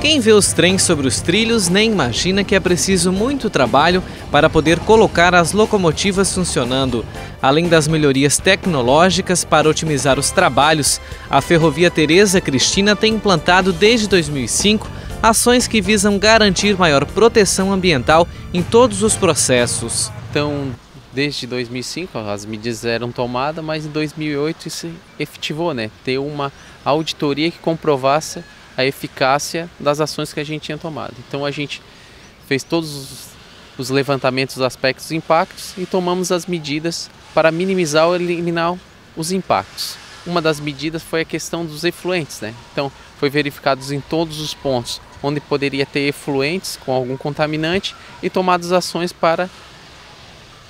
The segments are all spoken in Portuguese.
Quem vê os trens sobre os trilhos nem imagina que é preciso muito trabalho para poder colocar as locomotivas funcionando. Além das melhorias tecnológicas para otimizar os trabalhos, a Ferrovia Tereza Cristina tem implantado desde 2005 ações que visam garantir maior proteção ambiental em todos os processos. Então, desde 2005 as medidas eram tomadas, mas em 2008 se efetivou, né? Ter uma auditoria que comprovasse a eficácia das ações que a gente tinha tomado. Então a gente fez todos os levantamentos dos aspectos e impactos e tomamos as medidas para minimizar ou eliminar os impactos. Uma das medidas foi a questão dos efluentes, né? Então foi verificados em todos os pontos onde poderia ter efluentes com algum contaminante e tomadas ações para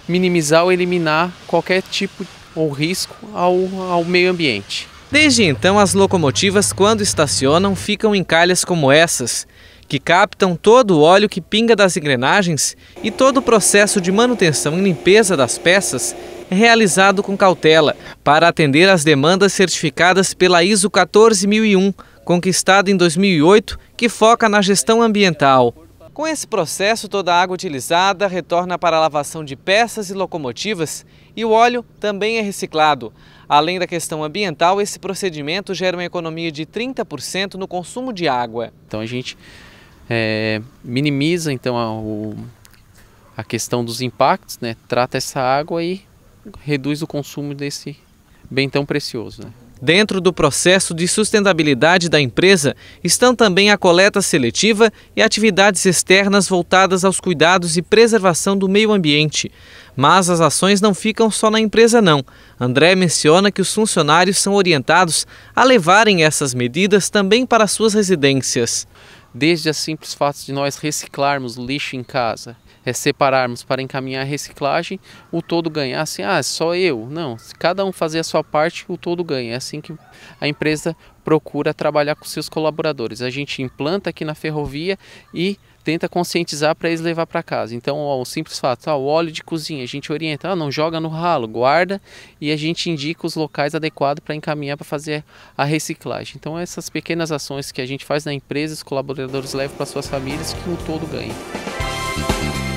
minimizar ou eliminar qualquer tipo ou risco ao, ao meio ambiente. Desde então, as locomotivas, quando estacionam, ficam em calhas como essas, que captam todo o óleo que pinga das engrenagens e todo o processo de manutenção e limpeza das peças é realizado com cautela para atender às demandas certificadas pela ISO 14001, conquistada em 2008, que foca na gestão ambiental. Com esse processo, toda a água utilizada retorna para a lavação de peças e locomotivas e o óleo também é reciclado. Além da questão ambiental, esse procedimento gera uma economia de 30% no consumo de água. Então a gente é, minimiza então a, o, a questão dos impactos, né? trata essa água e reduz o consumo desse bem tão precioso. Né? Dentro do processo de sustentabilidade da empresa estão também a coleta seletiva e atividades externas voltadas aos cuidados e preservação do meio ambiente. Mas as ações não ficam só na empresa, não. André menciona que os funcionários são orientados a levarem essas medidas também para suas residências. Desde a simples fato de nós reciclarmos lixo em casa, é, separarmos para encaminhar a reciclagem, o todo ganha. Ah, assim, ah, é só eu. Não, se cada um fazer a sua parte, o todo ganha. É assim que a empresa procura trabalhar com seus colaboradores. A gente implanta aqui na ferrovia e tenta conscientizar para eles levar para casa. Então, ó, o simples fato, ó, ah, o óleo de cozinha, a gente orienta, ó, ah, não joga no ralo, guarda e a gente indica os locais adequados para encaminhar para fazer a reciclagem. Então, essas pequenas ações que a gente faz na empresa, os colaboradores levam para suas famílias que o todo ganha.